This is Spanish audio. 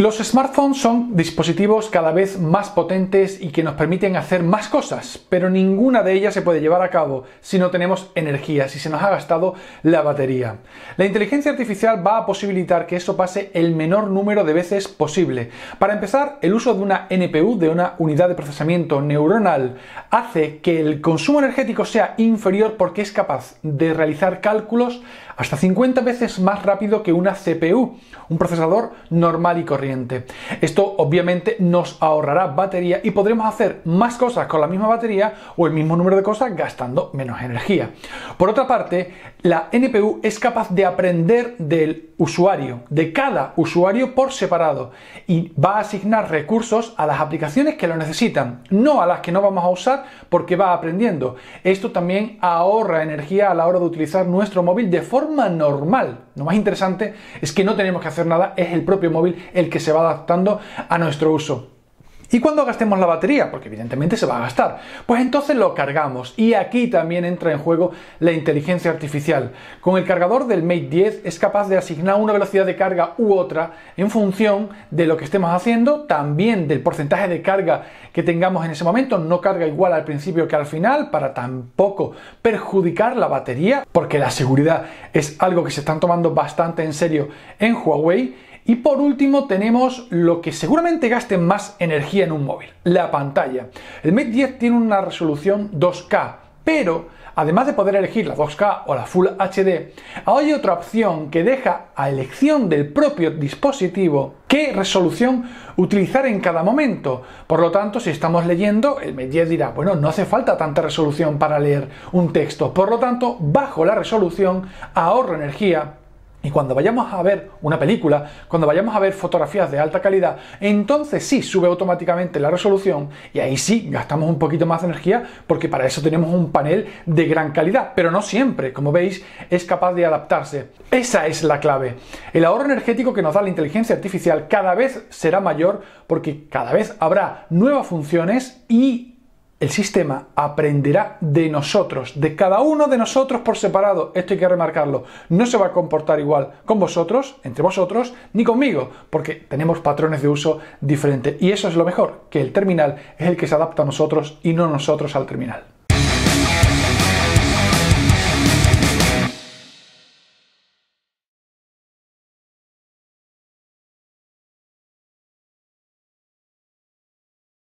Los smartphones son dispositivos cada vez más potentes y que nos permiten hacer más cosas, pero ninguna de ellas se puede llevar a cabo si no tenemos energía, si se nos ha gastado la batería. La inteligencia artificial va a posibilitar que eso pase el menor número de veces posible. Para empezar, el uso de una NPU, de una unidad de procesamiento neuronal, hace que el consumo energético sea inferior porque es capaz de realizar cálculos hasta 50 veces más rápido que una CPU, un procesador normal y corriente. Esto obviamente nos ahorrará batería y podremos hacer más cosas con la misma batería o el mismo número de cosas gastando menos energía. Por otra parte, la NPU es capaz de aprender del usuario, de cada usuario por separado y va a asignar recursos a las aplicaciones que lo necesitan, no a las que no vamos a usar porque va aprendiendo. Esto también ahorra energía a la hora de utilizar nuestro móvil de forma normal. Lo más interesante es que no tenemos que hacer nada, es el propio móvil el que se va adaptando a nuestro uso. Y cuándo gastemos la batería, porque evidentemente se va a gastar, pues entonces lo cargamos. Y aquí también entra en juego la inteligencia artificial. Con el cargador del Mate 10 es capaz de asignar una velocidad de carga u otra en función de lo que estemos haciendo, también del porcentaje de carga que tengamos en ese momento. No carga igual al principio que al final para tampoco perjudicar la batería, porque la seguridad es algo que se están tomando bastante en serio en Huawei y por último tenemos lo que seguramente gaste más energía en un móvil, la pantalla. El Mate 10 tiene una resolución 2K, pero además de poder elegir la 2K o la Full HD, hay otra opción que deja a elección del propio dispositivo qué resolución utilizar en cada momento. Por lo tanto, si estamos leyendo, el Mate 10 dirá, bueno, no hace falta tanta resolución para leer un texto. Por lo tanto, bajo la resolución, ahorro energía y cuando vayamos a ver una película, cuando vayamos a ver fotografías de alta calidad, entonces sí sube automáticamente la resolución y ahí sí gastamos un poquito más de energía porque para eso tenemos un panel de gran calidad, pero no siempre, como veis, es capaz de adaptarse. Esa es la clave. El ahorro energético que nos da la inteligencia artificial cada vez será mayor porque cada vez habrá nuevas funciones y el sistema aprenderá de nosotros, de cada uno de nosotros por separado. Esto hay que remarcarlo. No se va a comportar igual con vosotros, entre vosotros, ni conmigo, porque tenemos patrones de uso diferentes. Y eso es lo mejor, que el terminal es el que se adapta a nosotros y no nosotros al terminal.